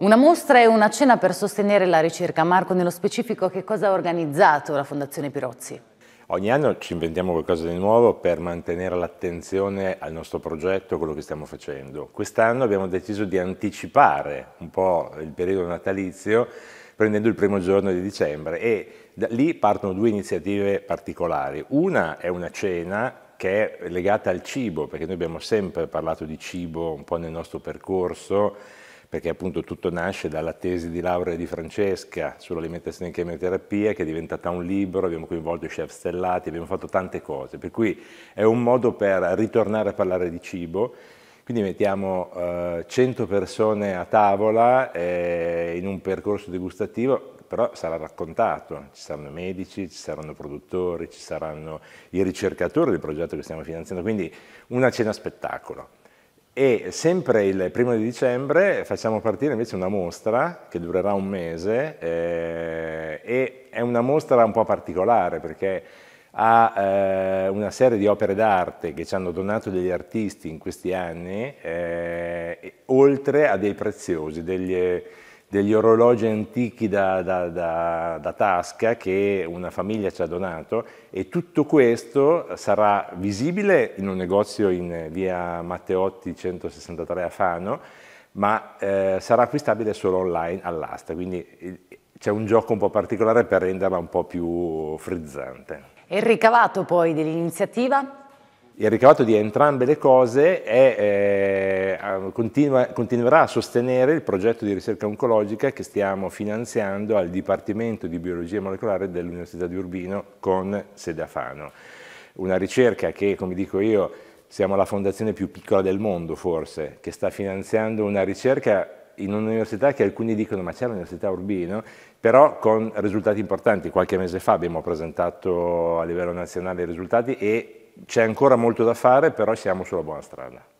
Una mostra e una cena per sostenere la ricerca. Marco, nello specifico, che cosa ha organizzato la Fondazione Pirozzi? Ogni anno ci inventiamo qualcosa di nuovo per mantenere l'attenzione al nostro progetto, quello che stiamo facendo. Quest'anno abbiamo deciso di anticipare un po' il periodo natalizio prendendo il primo giorno di dicembre e da lì partono due iniziative particolari. Una è una cena che è legata al cibo, perché noi abbiamo sempre parlato di cibo un po' nel nostro percorso perché appunto tutto nasce dalla tesi di laurea di Francesca sull'alimentazione in chemioterapia che è diventata un libro, abbiamo coinvolto i chef stellati, abbiamo fatto tante cose, per cui è un modo per ritornare a parlare di cibo quindi mettiamo eh, 100 persone a tavola eh, in un percorso degustativo, però sarà raccontato, ci saranno medici, ci saranno produttori, ci saranno i ricercatori del progetto che stiamo finanziando, quindi una cena spettacolo e sempre il primo di dicembre facciamo partire invece una mostra che durerà un mese eh, e è una mostra un po' particolare perché ha eh, una serie di opere d'arte che ci hanno donato degli artisti in questi anni, eh, oltre a dei preziosi, degli, degli orologi antichi da, da, da, da, tasca che una famiglia ci ha donato e tutto questo sarà visibile in un negozio in eh, via Matteotti 163 a Fano, ma eh, sarà acquistabile solo online all'asta, quindi eh, c'è un gioco un po' particolare per renderla un po' più frizzante. E il ricavato poi dell'iniziativa il ricavato di entrambe le cose è, eh, continua, continuerà a sostenere il progetto di ricerca oncologica che stiamo finanziando al Dipartimento di Biologia Molecolare dell'Università di Urbino con sede Una ricerca che, come dico io, siamo la fondazione più piccola del mondo forse, che sta finanziando una ricerca in un'università che alcuni dicono ma c'è l'università Urbino, però con risultati importanti. Qualche mese fa abbiamo presentato a livello nazionale i risultati e c'è ancora molto da fare, però siamo sulla buona strada.